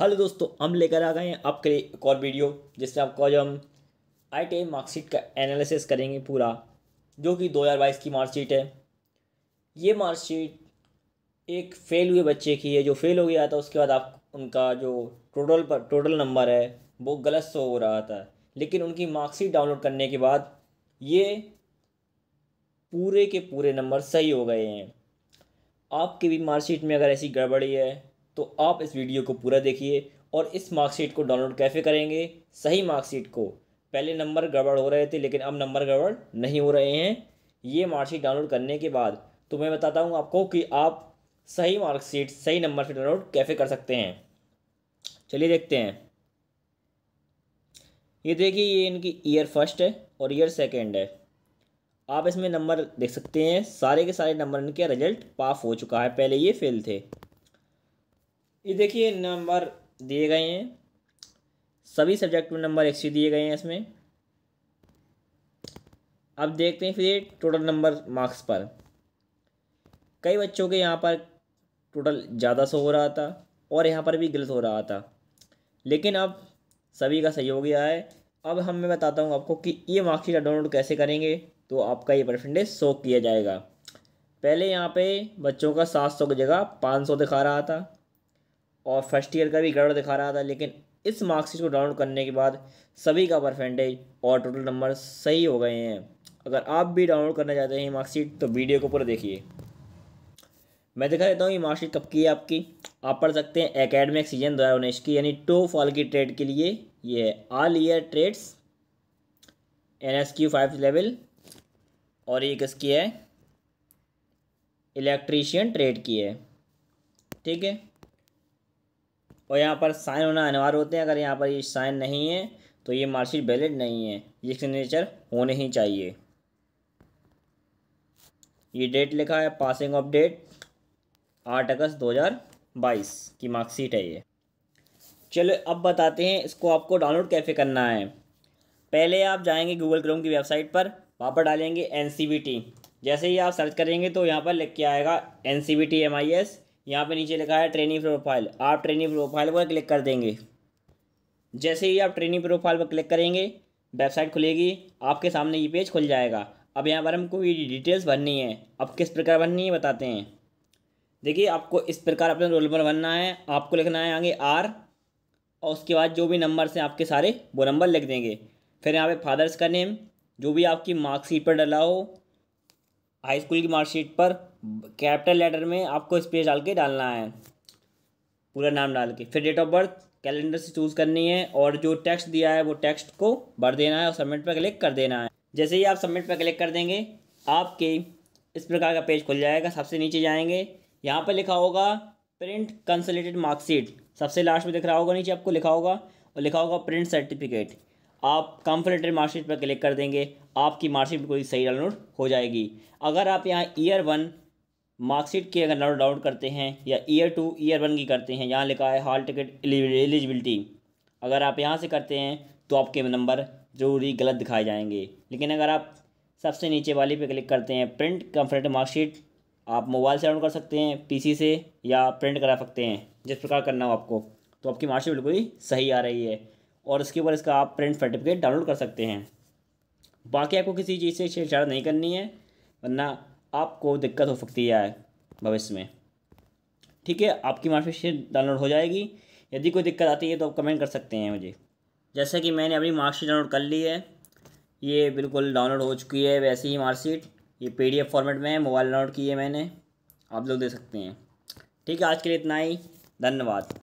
hello दोस्तों हम लेकर आ गए हैं आपके लिए एक और वीडियो जिसमें आपको आज हम आई टी मार्कशीट का एनालिसिस करेंगे पूरा जो कि 2022 की मार्कशीट है ये मार्कशीट एक फ़ेल हुए बच्चे की है जो फेल हो गया था उसके बाद आप उनका जो टोटल पर टोटल नंबर है वो गलत सो हो रहा था लेकिन उनकी मार्कशीट डाउनलोड करने के बाद ये पूरे के पूरे नंबर सही हो गए हैं आपकी भी मार्कशीट में अगर ऐसी गड़बड़ी है तो आप इस वीडियो को पूरा देखिए और इस मार्कशीट को डाउनलोड कैसे करेंगे सही मार्कशीट को पहले नंबर गड़बड़ हो रहे थे लेकिन अब नंबर गड़बड़ नहीं हो रहे हैं ये मार्कशीट डाउनलोड करने के बाद तो मैं बताता हूँ आपको कि आप सही मार्कशीट सही नंबर से डाउनलोड कैसे कर सकते हैं चलिए देखते हैं ये देखिए ये इनकी ईयर फर्स्ट है और ईयर सेकेंड है आप इसमें नंबर देख सकते हैं सारे के सारे नंबर इनके रिजल्ट पास हो चुका है पहले ये फेल थे ये देखिए नंबर दिए गए हैं सभी सब्जेक्ट में नंबर एक दिए गए हैं इसमें अब देखते हैं फिर टोटल नंबर मार्क्स पर कई बच्चों के यहाँ पर टोटल ज़्यादा सो हो रहा था और यहाँ पर भी गलत हो रहा था लेकिन अब सभी का सही हो गया है अब हम मैं बताता हूँ आपको कि ये मार्कशीट डाउनलोड कैसे करेंगे तो आपका ये परसेंटेज सो किया जाएगा पहले यहाँ पे बच्चों का सात सौ की जगह पाँच सौ दिखा रहा था और फर्स्ट ईयर का भी ग्राउंड दिखा रहा था लेकिन इस मार्कशीट को डाउनलोड करने के बाद सभी का परसेंटेज और टोटल नंबर सही हो गए हैं अगर आप भी डाउनलोड करना चाहते हैं मार्कशीट तो वीडियो को पूरा देखिए मैं दिखा देता हूँ ये मार्कशीट कब की है आपकी आप पढ़ सकते हैं एकेडमिक सीजन दो हज़ार उन्नीस की यानी टू फॉल की ट्रेड के लिए ये है all year trades N S Q five level और ये किसकी है इलेक्ट्रीशियन ट्रेड की है ठीक है और यहाँ पर साइन होना अनिवार्य होते हैं अगर यहाँ पर ये साइन नहीं है तो ये मार्कशीट वैलिड नहीं है ये सिग्नेचर होने ही चाहिए ये डेट लिखा है पासिंग ऑफ डेट आठ अगस्त दो हज़ार बाईस की मार्कशीट है ये चलो अब बताते हैं इसको आपको डाउनलोड कैसे करना है पहले आप जाएंगे गूगल क्रोम की वेबसाइट पर वहाँ पर डालेंगे एन जैसे ही आप सर्च करेंगे तो यहाँ पर लिख के आएगा N C V T M I S यहाँ पे नीचे लिखा है ट्रेनिंग प्रोफाइल आप ट्रेनिंग प्रोफाइल पर क्लिक कर देंगे जैसे ही आप ट्रेनिंग प्रोफाइल पर क्लिक करेंगे वेबसाइट खुलेगी आपके सामने ये पेज खुल जाएगा अब यहाँ पर हमको ये डिटेल्स भरनी है अब किस प्रकार भरनी है बताते हैं देखिए आपको इस प्रकार अपना रोल नंबर भरना है आपको लिखना है आगे आर और उसके बाद जो भी नंबर हैं आपके सारे वो नंबर लिख देंगे फिर यहाँ पे फादर्स का नेम जो भी आपकी मार्कशीट पर डला हो हाई स्कूल की मार्कशीट पर कैपिटल लेटर में आपको स्पेस डाल के डालना है पूरा नाम डाल के फिर डेट ऑफ बर्थ कैलेंडर से चूज़ करनी है और जो टेक्स्ट दिया है वो टेक्स्ट को भर देना है और सबमिट पर क्लिक कर देना है जैसे ही आप सबमिट पर क्लिक कर देंगे आपके इस प्रकार का पेज खुल जाएगा सबसे नीचे जाएंगे यहाँ पर लिखा होगा प्रिंट कंसलेटेड मार्कशीट सबसे लास्ट में दिख रहा होगा नीचे आपको लिखा होगा और लिखा होगा प्रिंट सर्टिफिकेट आप कंपलेटेड मार्कशीट पर क्लिक कर देंगे आपकी मार्कशीट बिल्कुल सही डाउनलोड हो जाएगी अगर आप यहाँ ईयर वन मार्कशीट की अगर डाउनलोड करते हैं या ईयर टू ईयर वन की करते हैं यहाँ लिखा है हॉल टिकट एलिजिबिलिटी अगर आप यहाँ से करते हैं तो आपके नंबर ज़रूरी गलत दिखाए जाएंगे लेकिन अगर आप सबसे नीचे वाली पे क्लिक करते हैं प्रिंट कंफर्ट मार्कशीट आप मोबाइल से डाउनलोड कर सकते हैं पीसी से या प्रिंट करा सकते हैं जिस प्रकार करना हो आपको तो आपकी मार्कशीट बिल्कुल ही सही आ रही है और उसके ऊपर इसका आप प्रिंट सर्टिफिकेट डाउनलोड कर सकते हैं बाकी आपको किसी चीज़ से छेड़छाड़ नहीं करनी है वरना आपको दिक्कत हो सकती है भविष्य में ठीक है आपकी मार्कशीट डाउनलोड हो जाएगी यदि कोई दिक्कत आती है तो आप कमेंट कर सकते हैं मुझे जैसे कि मैंने अपनी मार्कशीट डाउनलोड कर ली है ये बिल्कुल डाउनलोड हो चुकी है वैसी ही मार्कशीट ये पी फॉर्मेट में है मोबाइल डाउनलोड की है मैंने आप लोग दे सकते हैं ठीक है आज के लिए इतना ही धन्यवाद